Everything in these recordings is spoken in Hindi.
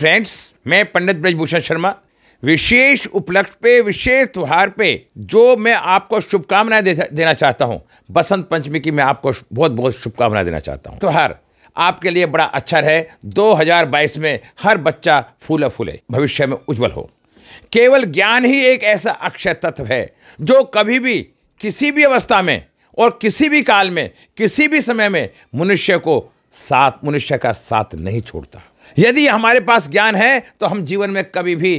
फ्रेंड्स मैं पंडित ब्रजभूषण शर्मा विशेष उपलक्ष्य पे विशेष त्यौहार पे जो मैं आपको शुभकामनाएं दे, देना चाहता हूँ बसंत पंचमी की मैं आपको बहुत बहुत शुभकामनाएं देना चाहता हूँ त्यौहार आपके लिए बड़ा अच्छा रहे 2022 में हर बच्चा फूले फूले भविष्य में उज्जवल हो केवल ज्ञान ही एक ऐसा अक्षय तत्व है जो कभी भी किसी भी अवस्था में और किसी भी काल में किसी भी समय में मनुष्य को साथ मनुष्य का साथ नहीं छोड़ता यदि हमारे पास ज्ञान है तो हम जीवन में कभी भी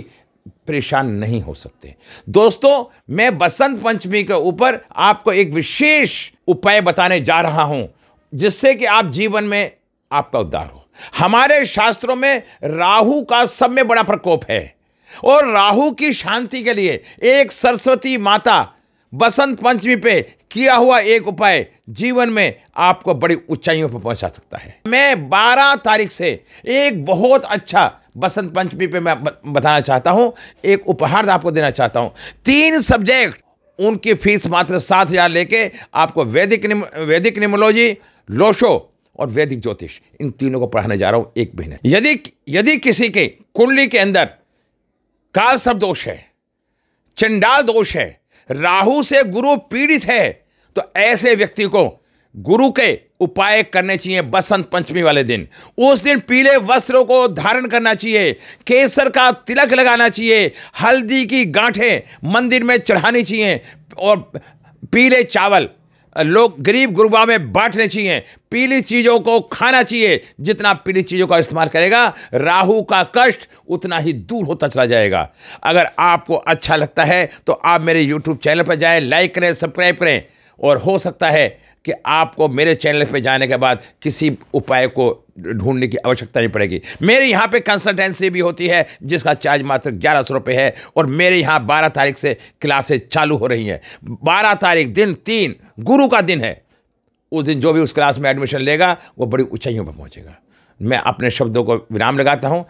परेशान नहीं हो सकते दोस्तों मैं बसंत पंचमी के ऊपर आपको एक विशेष उपाय बताने जा रहा हूं जिससे कि आप जीवन में आपका उद्धार हो हमारे शास्त्रों में राहु का सब में बड़ा प्रकोप है और राहु की शांति के लिए एक सरस्वती माता बसंत पंचमी पे किया हुआ एक उपाय जीवन में आपको बड़ी ऊंचाइयों पर पहुंचा सकता है मैं 12 तारीख से एक बहुत अच्छा बसंत पंचमी पे मैं बताना चाहता हूं एक उपहार आपको देना चाहता हूं तीन सब्जेक्ट उनकी फीस मात्र सात हजार लेके आपको वैदिक निम, वैदिक निमोलॉजी लोशो और वैदिक ज्योतिष इन तीनों को पढ़ाने जा रहा हूं एक महीने यदि यदि किसी के कुंडली के अंदर काल सब दोष है चंडाल दोष है राहु से गुरु पीड़ित है तो ऐसे व्यक्ति को गुरु के उपाय करने चाहिए बसंत पंचमी वाले दिन उस दिन पीले वस्त्रों को धारण करना चाहिए केसर का तिलक लगाना चाहिए हल्दी की गांठें मंदिर में चढ़ानी चाहिए और पीले चावल लोग गरीब गुरुबा में बांटने चाहिए पीली चीज़ों को खाना चाहिए जितना पीली चीज़ों का इस्तेमाल करेगा राहु का कष्ट उतना ही दूर होता चला जाएगा अगर आपको अच्छा लगता है तो आप मेरे यूट्यूब चैनल पर जाएं लाइक करें सब्सक्राइब करें और हो सकता है कि आपको मेरे चैनल पे जाने के बाद किसी उपाय को ढूंढने की आवश्यकता नहीं पड़ेगी मेरे यहाँ पे कंसल्टेंसी भी होती है जिसका चार्ज मात्र ग्यारह सौ रुपये है और मेरे यहाँ बारह तारीख से क्लासेज चालू हो रही हैं बारह तारीख दिन तीन गुरु का दिन है उस दिन जो भी उस क्लास में एडमिशन लेगा वो बड़ी ऊँचाइयों पर पहुँचेगा मैं अपने शब्दों को विराम लगाता हूँ